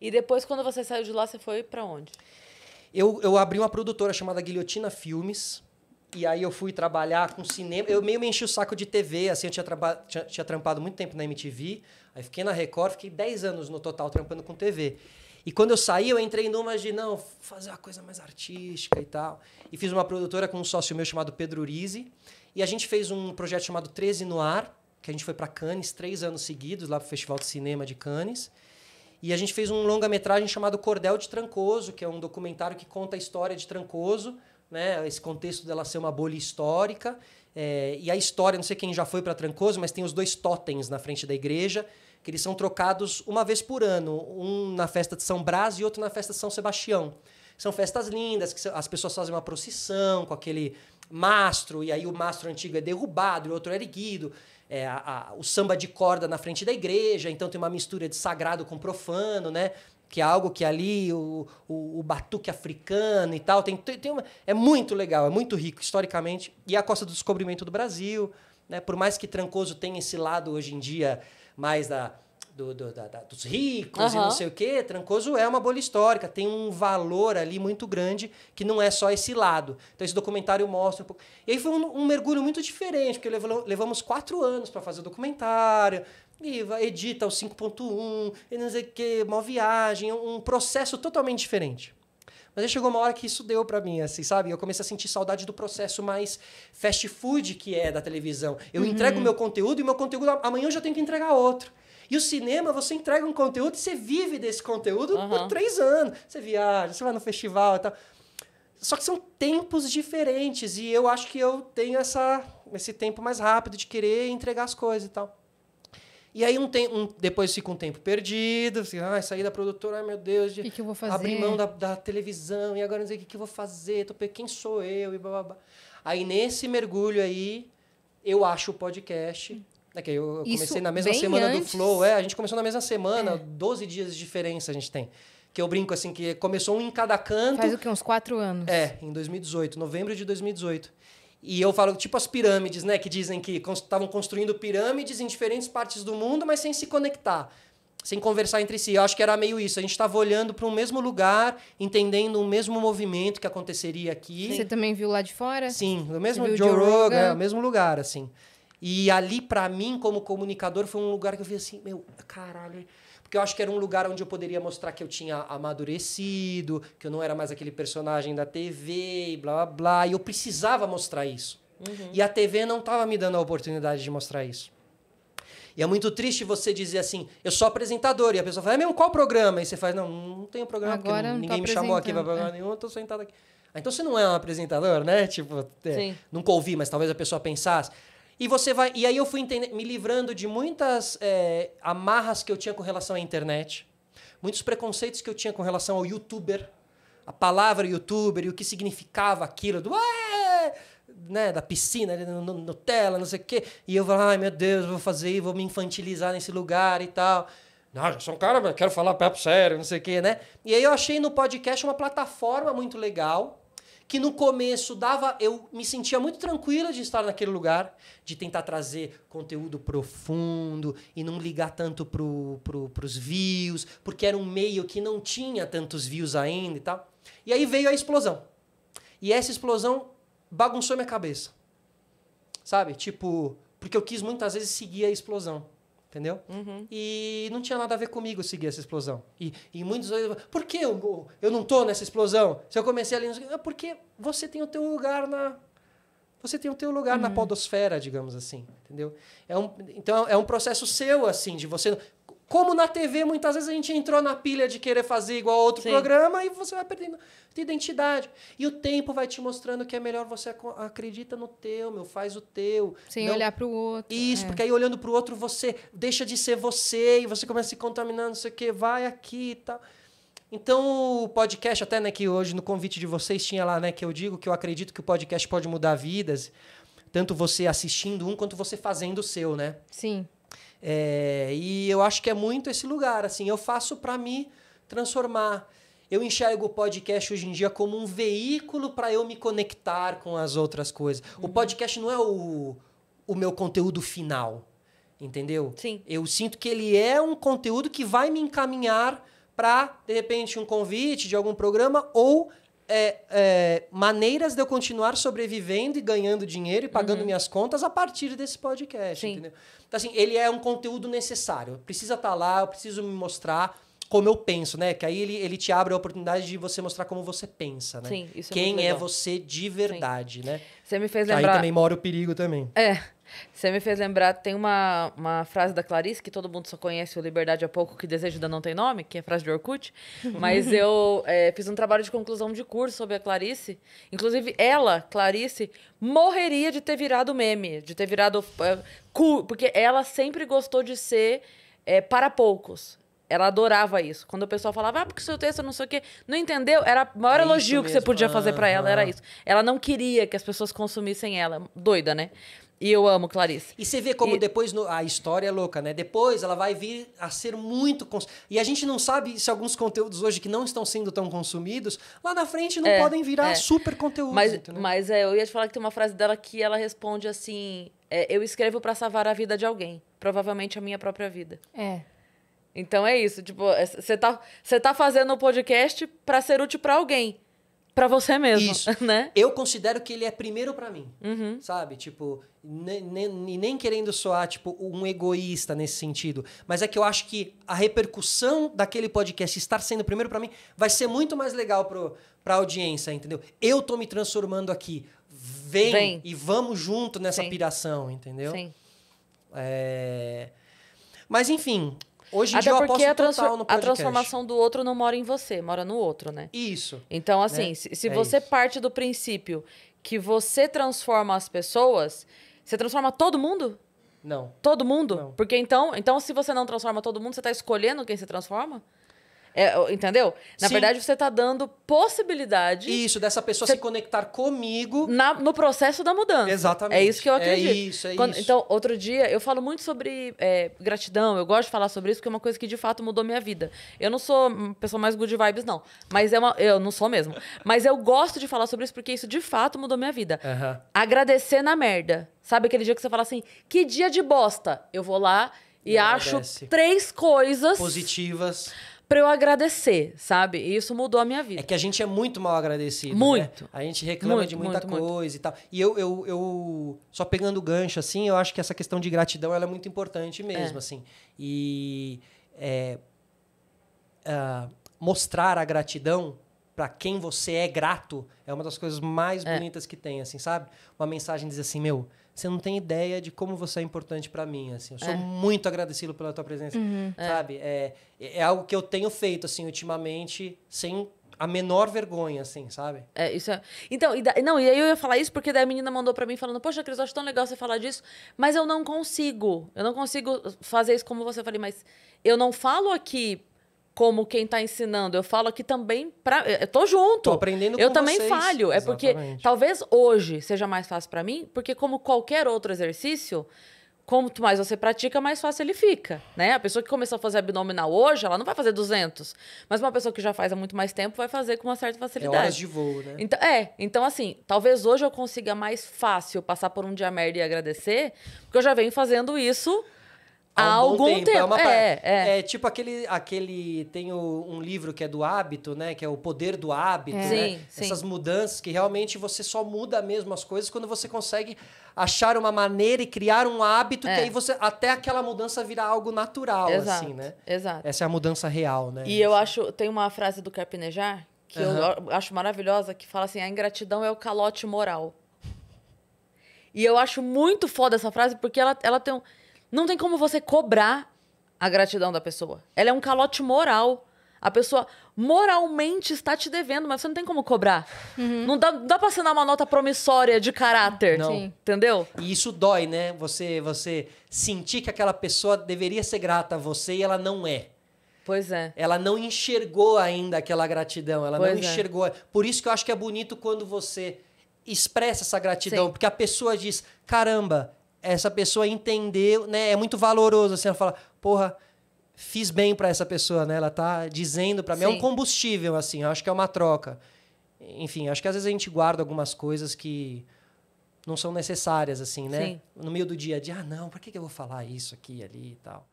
E depois, quando você saiu de lá, você foi para onde? Eu, eu abri uma produtora chamada Guilhotina Filmes. E aí eu fui trabalhar com cinema. Eu meio me enchi o saco de TV, assim, eu tinha, tinha, tinha trampado muito tempo na MTV. Aí fiquei na Record, fiquei 10 anos no total trampando com TV. E quando eu saí, eu entrei numa de, não, fazer uma coisa mais artística e tal. E fiz uma produtora com um sócio meu chamado Pedro Urizi. E a gente fez um projeto chamado 13 no Ar, que a gente foi para Cannes três anos seguidos, lá pro Festival de Cinema de Cannes. E a gente fez um longa-metragem chamado Cordel de Trancoso, que é um documentário que conta a história de Trancoso, né? esse contexto dela ser uma bolha histórica. É, e a história, não sei quem já foi para Trancoso, mas tem os dois totens na frente da igreja, que eles são trocados uma vez por ano, um na festa de São Brás e outro na festa de São Sebastião. São festas lindas, que as pessoas fazem uma procissão com aquele mastro, e aí o mastro antigo é derrubado, e o outro é erguido é, a, a, o samba de corda na frente da igreja, então tem uma mistura de sagrado com profano, né? que é algo que ali o, o, o, batuque africano e tal tem, tem uma, é muito legal é muito rico historicamente e é a costa do descobrimento do Brasil né por mais que Trancoso tenha esse lado hoje em dia mais da do, do, da, da, dos ricos uhum. e não sei o quê, Trancoso é uma bolha histórica, tem um valor ali muito grande que não é só esse lado. Então esse documentário mostra um pouco. E aí foi um, um mergulho muito diferente, porque levamos quatro anos para fazer o documentário, e edita o 5.1, e não sei o quê, uma viagem, é um processo totalmente diferente. Mas aí chegou uma hora que isso deu para mim, assim, sabe? Eu comecei a sentir saudade do processo mais fast food que é da televisão. Eu uhum. entrego meu conteúdo e meu conteúdo amanhã eu já tenho que entregar outro. E o cinema, você entrega um conteúdo e você vive desse conteúdo uhum. por três anos. Você viaja, você vai no festival e tal. Só que são tempos diferentes e eu acho que eu tenho essa, esse tempo mais rápido de querer entregar as coisas e tal. E aí um tem, um, depois fica um tempo perdido, assim, ah, saí da produtora, ai meu Deus, de que que abrir mão da, da, televisão, e agora não sei o que, que eu vou fazer, tô, quem sou eu, e blá, blá, blá. Aí nesse mergulho aí, eu acho o podcast hum. É que eu comecei Isso na mesma semana antes. do Flow. É, a gente começou na mesma semana, é. 12 dias de diferença a gente tem. Que eu brinco assim, que começou um em cada canto. Faz o quê? Uns quatro anos? É, em 2018, novembro de 2018. E eu falo, tipo as pirâmides, né? Que dizem que estavam construindo pirâmides em diferentes partes do mundo, mas sem se conectar, sem conversar entre si. Eu acho que era meio isso. A gente estava olhando para um mesmo lugar, entendendo o um mesmo movimento que aconteceria aqui. Você também viu lá de fora? Sim, no mesmo Joe, Joe Rogan, Rogan. É, o mesmo lugar, assim. E ali, para mim, como comunicador, foi um lugar que eu vi assim, meu, caralho. Porque eu acho que era um lugar onde eu poderia mostrar que eu tinha amadurecido, que eu não era mais aquele personagem da TV e blá blá blá. E eu precisava mostrar isso. Uhum. E a TV não estava me dando a oportunidade de mostrar isso. E é muito triste você dizer assim, eu sou apresentador. E a pessoa fala, é mesmo, qual programa? E você faz, não, não tenho programa, Agora porque ninguém me chamou aqui para programa é. nenhum, eu sentado aqui. Ah, então você não é um apresentador, né? Tipo, é, nunca ouvi, mas talvez a pessoa pensasse. E você vai. E aí eu fui entender, me livrando de muitas é, amarras que eu tinha com relação à internet, muitos preconceitos que eu tinha com relação ao youtuber, a palavra youtuber e o que significava aquilo, do né, da piscina, no, no, Nutella, não sei o quê. E eu falo ai meu Deus, vou fazer, vou me infantilizar nesse lugar e tal. Não, eu sou um cara, quero falar papo sério, não sei o quê, né? E aí eu achei no podcast uma plataforma muito legal que no começo dava, eu me sentia muito tranquila de estar naquele lugar, de tentar trazer conteúdo profundo e não ligar tanto para pro, views, porque era um meio que não tinha tantos views ainda e tal. E aí veio a explosão. E essa explosão bagunçou minha cabeça. Sabe? Tipo, porque eu quis muitas vezes seguir a explosão. Entendeu? Uhum. E não tinha nada a ver comigo seguir essa explosão. E, e muitos por que eu, eu não tô nessa explosão? Se eu comecei ali, é porque você tem o teu lugar na você tem o teu lugar uhum. na podosfera, digamos assim, entendeu? É um, então é um processo seu assim, de você como na TV, muitas vezes a gente entrou na pilha de querer fazer igual a outro Sim. programa e você vai perdendo identidade. E o tempo vai te mostrando que é melhor você acredita no teu, meu, faz o teu. Sem não... olhar para o outro. Isso, é. porque aí olhando para o outro você deixa de ser você e você começa a se contaminar, não sei o quê, vai aqui e tal. Então, o podcast, até né, que hoje no convite de vocês tinha lá, né, que eu digo que eu acredito que o podcast pode mudar vidas, tanto você assistindo um quanto você fazendo o seu, né? Sim. É, e eu acho que é muito esse lugar, assim, eu faço para me transformar. Eu enxergo o podcast hoje em dia como um veículo para eu me conectar com as outras coisas. Uhum. O podcast não é o, o meu conteúdo final, entendeu? Sim. Eu sinto que ele é um conteúdo que vai me encaminhar para, de repente, um convite de algum programa ou é, é, maneiras de eu continuar sobrevivendo e ganhando dinheiro e pagando uhum. minhas contas a partir desse podcast, Sim. entendeu? Então, assim, ele é um conteúdo necessário. Precisa estar tá lá, eu preciso me mostrar como eu penso, né? Que aí ele, ele te abre a oportunidade de você mostrar como você pensa, né? Sim, isso é Quem é, é você de verdade, Sim. né? Você me fez lembrar. Aí também mora o perigo também. É. Você me fez lembrar, tem uma, uma frase da Clarice, que todo mundo só conhece o Liberdade há pouco, que desejo ainda não tem nome, que é frase de Orkut. Mas eu é, fiz um trabalho de conclusão de curso sobre a Clarice. Inclusive, ela, Clarice, morreria de ter virado meme, de ter virado. É, cu, porque ela sempre gostou de ser é, para poucos. Ela adorava isso. Quando o pessoal falava, ah, porque seu texto não sei o quê, não entendeu? Era o maior é elogio que você podia fazer para ela, era isso. Ela não queria que as pessoas consumissem ela. Doida, né? E eu amo Clarice. E você vê como e... depois no... a história é louca, né? Depois ela vai vir a ser muito. Cons... E a gente não sabe se alguns conteúdos hoje que não estão sendo tão consumidos, lá na frente não é, podem virar é. super conteúdo. Mas, mas é, eu ia te falar que tem uma frase dela que ela responde assim: é, Eu escrevo para salvar a vida de alguém, provavelmente a minha própria vida. É. Então é isso, tipo, você é, tá, tá fazendo um podcast para ser útil para alguém para você mesmo, Isso. né? Eu considero que ele é primeiro para mim, uhum. sabe? Tipo, nem, nem, nem querendo soar tipo um egoísta nesse sentido, mas é que eu acho que a repercussão daquele podcast estar sendo primeiro para mim vai ser muito mais legal pro pra audiência, entendeu? Eu tô me transformando aqui. Vem, Vem. e vamos junto nessa Sim. piração, entendeu? Sim. É... Mas enfim, Hoje em Até dia porque eu aposto a, a transformação do outro não mora em você, mora no outro, né? Isso. Então, assim, né? se, se é você isso. parte do princípio que você transforma as pessoas, você transforma todo mundo? Não. Todo mundo? Não. Porque então, então, se você não transforma todo mundo, você está escolhendo quem se transforma? É, entendeu? Na Sim. verdade, você está dando possibilidade. Isso, dessa pessoa se conectar comigo. Na, no processo da mudança. Exatamente. É isso que eu é acredito. É isso, é Quando, isso. Então, outro dia, eu falo muito sobre é, gratidão, eu gosto de falar sobre isso, porque é uma coisa que de fato mudou minha vida. Eu não sou uma pessoa mais good vibes, não. Mas é uma. Eu não sou mesmo. Mas eu gosto de falar sobre isso, porque isso de fato mudou minha vida. Uhum. Agradecer na merda. Sabe aquele dia que você fala assim, que dia de bosta? Eu vou lá. E Agradece. acho três coisas positivas pra eu agradecer, sabe? E isso mudou a minha vida. É que a gente é muito mal agradecido. Né? Muito. Né? A gente reclama muito, de muita muito, coisa muito. e tal. E eu, eu, eu, só pegando o gancho, assim, eu acho que essa questão de gratidão ela é muito importante mesmo, é. assim. E é, uh, mostrar a gratidão para quem você é grato é uma das coisas mais é. bonitas que tem, assim, sabe? Uma mensagem diz assim, meu, você não tem ideia de como você é importante para mim, assim. Eu sou é. muito agradecido pela tua presença, uhum, é. sabe? É. é. É, algo que eu tenho feito, assim, ultimamente, sem a menor vergonha, assim, sabe? É, isso é... Então, e da... não, e aí eu ia falar isso porque daí a menina mandou para mim falando, poxa, Cris, eu acho tão legal você falar disso, mas eu não consigo. Eu não consigo fazer isso como você. Eu falei, mas eu não falo aqui como quem está ensinando. Eu falo que também para eu tô junto. Tô aprendendo Eu também vocês. falho. É porque talvez hoje seja mais fácil para mim, porque como qualquer outro exercício, quanto mais você pratica, mais fácil ele fica, né? A pessoa que começou a fazer abdominal hoje, ela não vai fazer 200, mas uma pessoa que já faz há muito mais tempo vai fazer com uma certa é facilidade. É horas de voo, né? Então, é, então assim, talvez hoje eu consiga mais fácil passar por um dia merda e agradecer, porque eu já venho fazendo isso há, algum tempo. É tempo. É, é, é, tipo aquele, aquele tem o, um livro que é do hábito, né? Que é o poder do hábito, é. né? Sim, sim. Essas mudanças que realmente você só muda mesmo as coisas quando você consegue achar uma maneira e criar um hábito é. que aí você até aquela mudança virar algo natural, assim, Exato. assim, né? Exato. Essa é a mudança real, né? E eu acho tem uma frase do Carpinejar que uhum. eu acho maravilhosa que fala assim: a ingratidão é o calote moral. E eu acho muito foda essa frase porque ela, ela tem um não tem como você cobrar a gratidão da pessoa. Ela é um calote moral. A pessoa moralmente está te devendo, mas você não tem como cobrar. Uhum. Não dá, não dá pra assinar uma nota promissória de caráter. Não. Entendeu? E isso dói, né? Você, você sentir que aquela pessoa deveria ser grata a você e ela não é. Pois é. Ela não enxergou ainda aquela gratidão. Ela pois não é. enxergou. É. Por isso que eu acho que é bonito quando você expressa essa gratidão, Sim. porque a pessoa diz: caramba, essa pessoa entendeu, né? É muito valoroso, assim, ela fala, porra, fiz bem para essa pessoa, né? Ela tá dizendo para mim, Sim. é um combustível, assim, acho que é uma troca. Enfim, acho que às vezes a gente guarda algumas coisas que não são necessárias, assim, né? Sim. No meio do dia a dia, ah, não, pra que eu vou falar isso aqui, ali e tal.